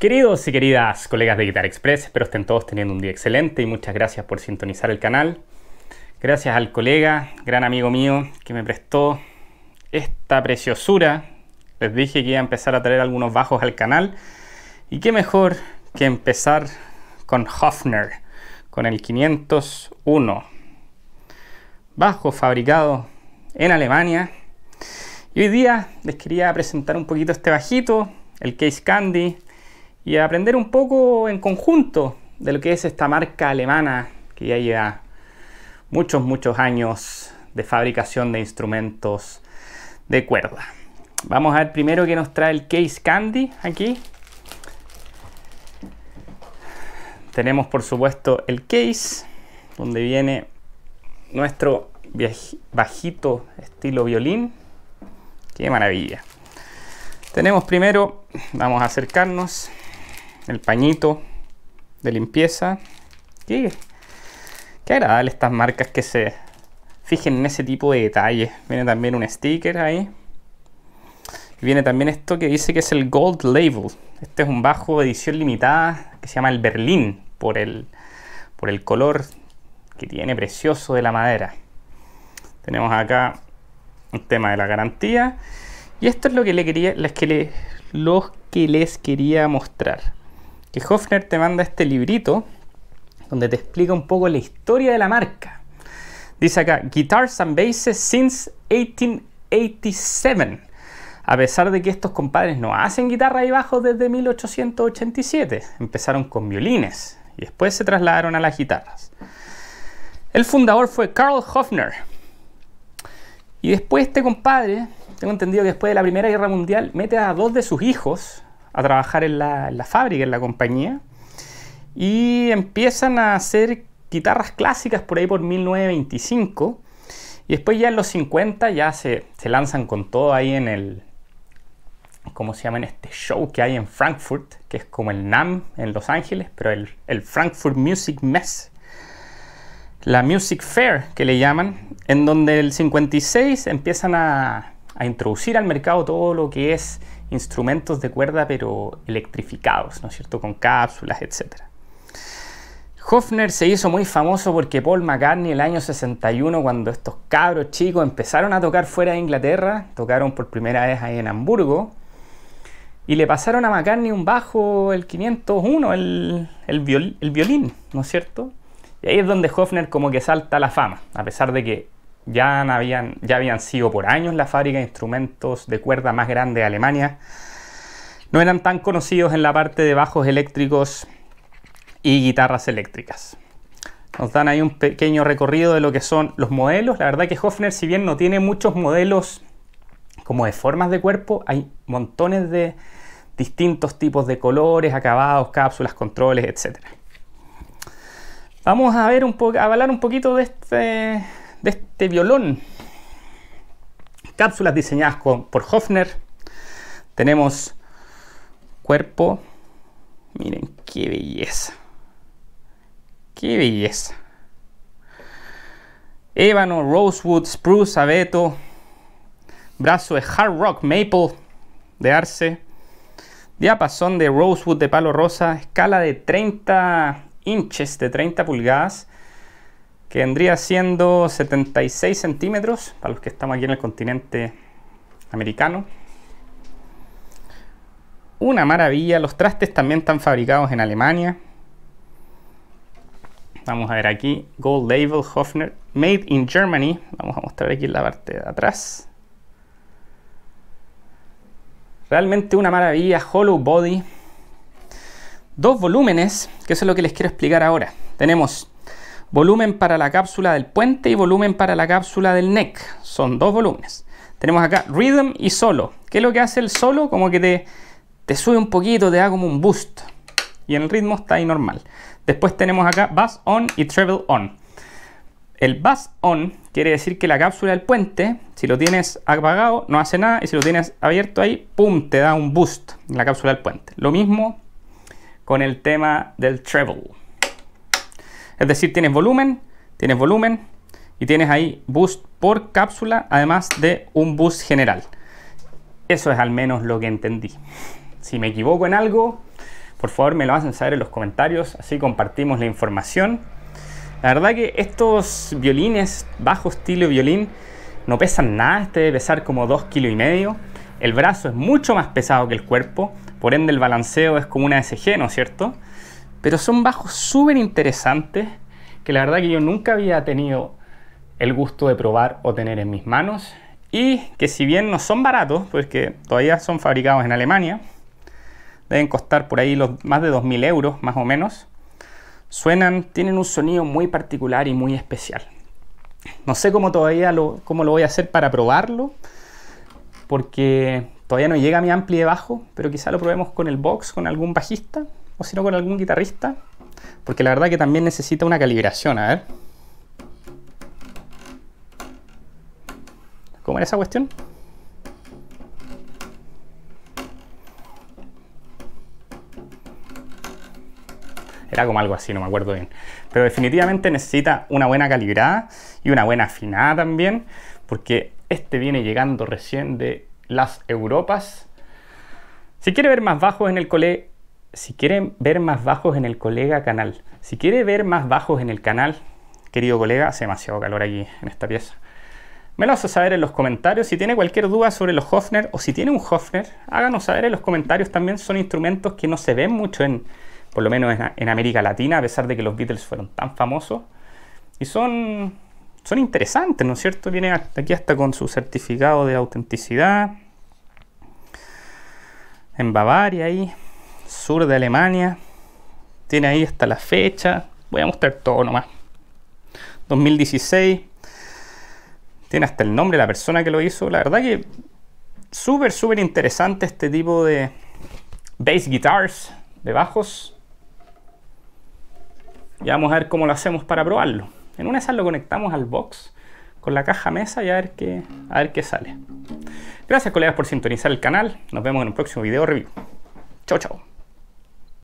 Queridos y queridas colegas de Guitar Express, espero estén todos teniendo un día excelente y muchas gracias por sintonizar el canal. Gracias al colega, gran amigo mío, que me prestó esta preciosura. Les dije que iba a empezar a traer algunos bajos al canal. Y qué mejor que empezar con Hofner, con el 501. Bajo fabricado en Alemania. Y hoy día les quería presentar un poquito este bajito, el Case Candy y a aprender un poco en conjunto de lo que es esta marca alemana que ya lleva muchos, muchos años de fabricación de instrumentos de cuerda. Vamos a ver primero que nos trae el Case Candy aquí. Tenemos por supuesto el case, donde viene nuestro bajito estilo violín. ¡Qué maravilla! Tenemos primero, vamos a acercarnos, el pañito de limpieza. qué agradable estas marcas que se fijen en ese tipo de detalles. Viene también un sticker ahí. Viene también esto que dice que es el Gold Label. Este es un bajo de edición limitada que se llama el Berlín por el, por el color que tiene precioso de la madera. Tenemos acá un tema de la garantía. Y esto es lo que, quería, que les quería mostrar que Hofner te manda este librito donde te explica un poco la historia de la marca. Dice acá, Guitars and Basses since 1887. A pesar de que estos compadres no hacen guitarra y bajo desde 1887, empezaron con violines y después se trasladaron a las guitarras. El fundador fue Carl Hofner. Y después este compadre, tengo entendido que después de la Primera Guerra Mundial, mete a dos de sus hijos a trabajar en la, fábrica, en la compañía, y empiezan a hacer guitarras clásicas por ahí por 1925. Y después ya en los 50 ya se, lanzan con todo ahí en el, ¿cómo se llama? En este show que hay en Frankfurt, que es como el NAM en Los Ángeles, pero el, el Frankfurt Music Mess. La Music Fair, que le llaman, en donde el 56 empiezan a, a introducir al mercado todo lo que es instrumentos de cuerda pero electrificados, ¿no es cierto?, con cápsulas, etc. Hofner se hizo muy famoso porque Paul McCartney el año 61, cuando estos cabros chicos empezaron a tocar fuera de Inglaterra, tocaron por primera vez ahí en Hamburgo, y le pasaron a McCartney un bajo, el 501, el, violín, ¿no es cierto? Y ahí es donde Hofner como que salta la fama, a pesar de que ya habían, ya habían sido por años la fábrica de instrumentos de cuerda más grande de Alemania. No eran tan conocidos en la parte de bajos eléctricos y guitarras eléctricas. Nos dan ahí un pequeño recorrido de lo que son los modelos. La verdad que Hofner, si bien no tiene muchos modelos como de formas de cuerpo, hay montones de distintos tipos de colores, acabados, cápsulas, controles, etc. Vamos a ver un poco, a hablar un poquito de este de este violón. Cápsulas diseñadas por Hofner. Tenemos cuerpo. Miren qué belleza. Qué belleza. Ébano, rosewood, spruce, abeto. Brazo de hard rock maple de arce. Diapasón de rosewood de palo rosa. Escala de 30 inches, de 30 pulgadas que vendría siendo 76 centímetros, para los que estamos aquí en el continente americano. Una maravilla, los trastes también están fabricados en Alemania. Vamos a ver aquí, Gold Label Hofner, Made in Germany. Vamos a mostrar aquí en la parte de atrás. Realmente una maravilla, Hollow Body. Dos volúmenes, que eso es lo que les quiero explicar ahora. Tenemos volumen para la cápsula del puente y volumen para la cápsula del neck. Son dos volúmenes. Tenemos acá rhythm y solo. ¿Qué es lo que hace el solo? Como que te, te sube un poquito, te da como un boost. Y en el ritmo está ahí normal. Después tenemos acá bass on y treble on. El bass on quiere decir que la cápsula del puente, si lo tienes apagado, no hace nada. Y si lo tienes abierto ahí, ¡pum! te da un boost en la cápsula del puente. Lo mismo con el tema del treble. Es decir, tienes volumen, tienes volumen y tienes ahí boost por cápsula, además de un boost general. Eso es al menos lo que entendí. Si me equivoco en algo, por favor me lo hacen saber en los comentarios, así compartimos la información. La verdad que estos violines, bajo estilo violín, no pesan nada, este debe pesar como 2 kg. y medio. El brazo es mucho más pesado que el cuerpo, por ende el balanceo es como una SG, ¿no es cierto? Pero son bajos súper interesantes que la verdad que yo nunca había tenido el gusto de probar o tener en mis manos. Y que si bien no son baratos, porque todavía son fabricados en Alemania, deben costar por ahí los, más de 2.000 euros más o menos. Suenan, tienen un sonido muy particular y muy especial. No sé cómo todavía lo, cómo lo voy a hacer para probarlo, porque todavía no llega mi ampli de bajo, pero quizá lo probemos con el box, con algún bajista, o si no con algún guitarrista, porque la verdad que también necesita una calibración, a ver. ¿Cómo era esa cuestión? Era como algo así, no me acuerdo bien. Pero definitivamente necesita una buena calibrada y una buena afinada también, porque este viene llegando recién de las Europas. Si quiere ver más bajos en el cole, si quieren ver más bajos en el colega canal, si quiere ver más bajos en el canal, querido colega, hace demasiado calor aquí en esta pieza. Me lo saber en los comentarios. Si tiene cualquier duda sobre los Hoffner o si tiene un Hoffner háganos saber en los comentarios. También son instrumentos que no se ven mucho en, por lo menos en, América Latina, a pesar de que los Beatles fueron tan famosos. Y son, son interesantes, ¿no es cierto? Viene aquí hasta con su certificado de autenticidad. En Bavaria ahí sur de Alemania. Tiene ahí hasta la fecha. Voy a mostrar todo nomás. 2016. Tiene hasta el nombre de la persona que lo hizo. La verdad que súper, súper interesante este tipo de bass guitars, de bajos. Y vamos a ver cómo lo hacemos para probarlo. En una esas lo conectamos al box con la caja mesa y a ver qué, a ver qué sale. Gracias colegas por sintonizar el canal. Nos vemos en un próximo video review. Chao, chao.